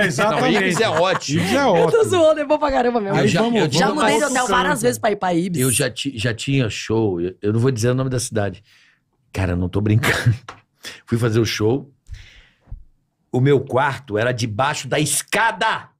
É, exatamente. Ibis é ótimo. Ibis é ótimo. Eu tô zoando, é bom pra caramba mesmo. Aí, eu já, vamos, eu, já mudei de hotel várias vezes pra ir pra Ibis. Eu já, já tinha show, eu, eu não vou dizer o nome da cidade. Cara, eu não tô brincando. Fui fazer o show. O meu quarto era debaixo da escada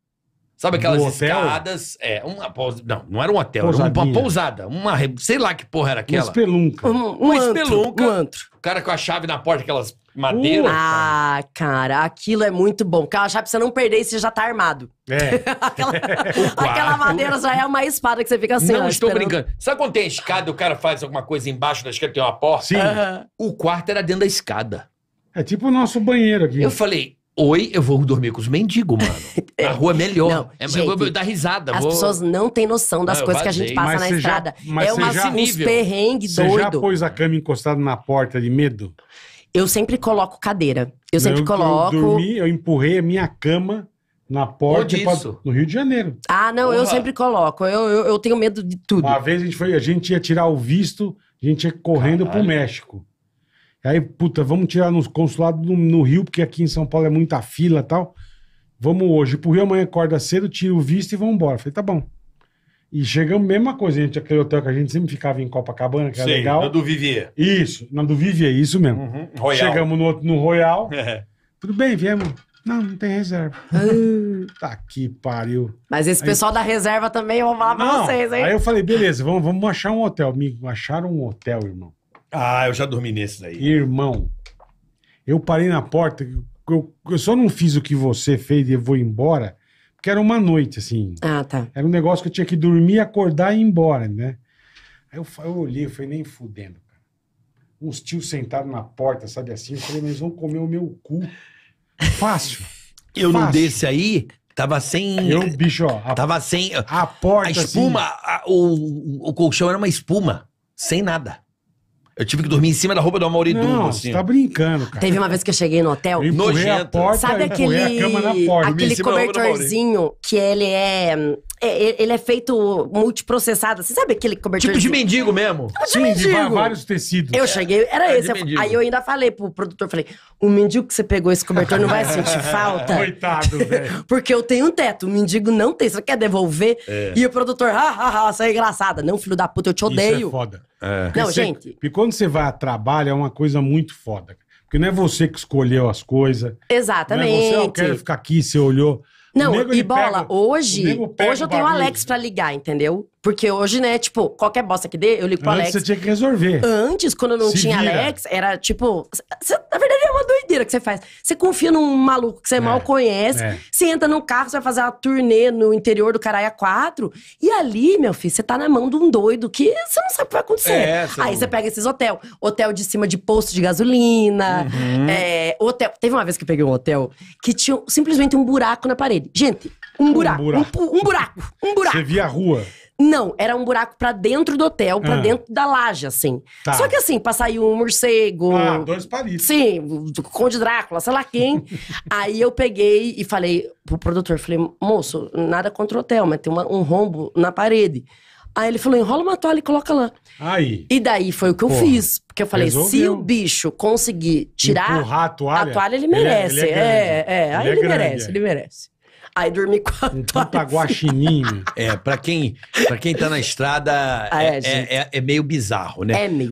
Sabe aquelas escadas? É, uma Não, não era um hotel, Pousadinha. era uma pousada. Uma, sei lá que porra era aquela. Uma espelunca. Um, um uma espelunca. Um antro. O cara com a chave na porta, aquelas madeiras. Uh, ah, cara, aquilo é muito bom. Porque a chave, pra você não perder, você já tá armado. É. aquela, aquela, madeira já é uma espada que você fica assim. Não ó, estou esperando. brincando. Sabe quando tem a escada, o cara faz alguma coisa embaixo da escada, tem uma porta? Sim. Uh -huh. O quarto era dentro da escada. É tipo o nosso banheiro aqui. Eu falei, Oi, eu vou dormir com os mendigos, mano. Na é. rua é melhor. Não, é, melhor. eu vou dar risada. As vou... pessoas não têm noção das não, coisas que a gente passa mas na estrada. Já, é uma, já, uns perrengues doido. Você já pôs a cama encostada na porta de medo? Eu sempre coloco cadeira. Eu sempre eu, coloco... Eu dormi, eu empurrei a minha cama na porta pra, no Rio de Janeiro. Ah, não, Porra. eu sempre coloco. Eu, eu, eu, tenho medo de tudo. Uma vez a gente, foi, a gente ia tirar o visto, a gente ia correndo Caralho. pro México. Aí, puta, vamos tirar nos consulados no, no, Rio, porque aqui em São Paulo é muita fila e tal. Vamos hoje pro Rio, amanhã acorda cedo, tira o visto e vamos embora. Falei, tá bom. E chegamos, mesma coisa, gente, aquele hotel que a gente sempre ficava em Copacabana, que Sim, era legal. Na do Vivier. Isso, na do Vivier, isso mesmo. Uhum, Royal. Chegamos no, no Royal. É. Tudo bem, viemos. Não, não tem reserva. Ah. tá que pariu. Mas esse aí, pessoal da reserva também, eu vou falar não, pra vocês, hein? Aí eu falei, beleza, vamos, vamos achar um hotel. Me acharam um hotel, irmão. Ah, eu já dormi nesse daí, Irmão, eu parei na porta, eu, eu só não fiz o que você fez e eu vou embora, porque era uma noite, assim. Ah, tá. Era um negócio que eu tinha que dormir, acordar e ir embora, né? Aí eu, eu olhei, eu falei, nem fudendo, cara. Uns tios sentados na porta, sabe assim? Eu falei, mas vão comer o meu cu. Fácil. eu fácil. não desse aí, Tava sem. Eu, bicho, ó. A, tava sem. A porta. A espuma, assim, a, o, o colchão era uma espuma. Sem nada. Eu tive que dormir em cima da roupa do Amauridu, Não, assim. você tá brincando, cara. Teve uma vez que eu cheguei no hotel. Eu a porta, Sabe aquele, a cama na porta. aquele cobertorzinho que ele é, é, é- Ele é feito multiprocessado. Você sabe aquele cobertor? Tipo de mendigo mesmo. É de Sim, de mendigo. vários tecidos. Eu cheguei, era É, esse. Eu- aí eu ainda falei pro produtor, falei, o mendigo que você pegou esse cobertor não vai sentir falta? Coitado, velho. Porque eu tenho um teto, o mendigo não tem, você quer devolver? É. E o produtor, ah, ah, ah, você é engraçada. Não, filho da puta, eu te Isso é odeio. foda. É. Não, você, gente. Porque quando você vai a trabalho é uma coisa muito foda. Porque não é você que escolheu as coisas. Exatamente. Não é você, ah, eu quero ficar aqui, você olhou. Não, e bola, pega, hoje, hoje eu tenho o Alex para ligar, entendeu? Porque hoje, né, tipo, qualquer bosta que dê, eu ligo pro Antes Alex. Você tinha que resolver. Antes, quando eu não Se tinha vira. Alex, era tipo. Cê, na verdade, é uma doideira que você faz. Você confia num maluco que você é, mal conhece, é. você entra num carro, você vai fazer uma turnê no interior do Caraia 4. E ali, meu filho, você tá na mão de um doido que você não sabe o que vai acontecer. É, Aí você pega esses hotel. Hotel de cima de posto de gasolina. Uhum. É, hotel. Teve uma vez que eu peguei um hotel que tinha simplesmente um buraco na parede. Gente, um buraco. Um buraco. Um, um buraco. Um buraco. Você via a rua. Não, era um buraco para dentro do hotel, para ah. dentro da laje, assim. Tá. Só que assim, pra sair um morcego. Ah, dois palitos. Sim, o Conde Drácula, sei lá quem. Aí eu peguei e falei pro produtor, falei, moço, nada contra o hotel, mas tem uma, um rombo na parede. Aí ele falou: enrola uma toalha e coloca lá. Aí. E daí foi o que eu Porra, fiz. Porque eu falei: resolveu. se o bicho conseguir tirar a toalha, a toalha, ele merece. Ele é, é, é, é ele é, é, é, Aí ele, ele merece, ele merece. Aí dormi com a Um puta guaxininho. É, pra quem, pra quem tá na estrada, ah, é, é, é- é meio bizarro, né? É meio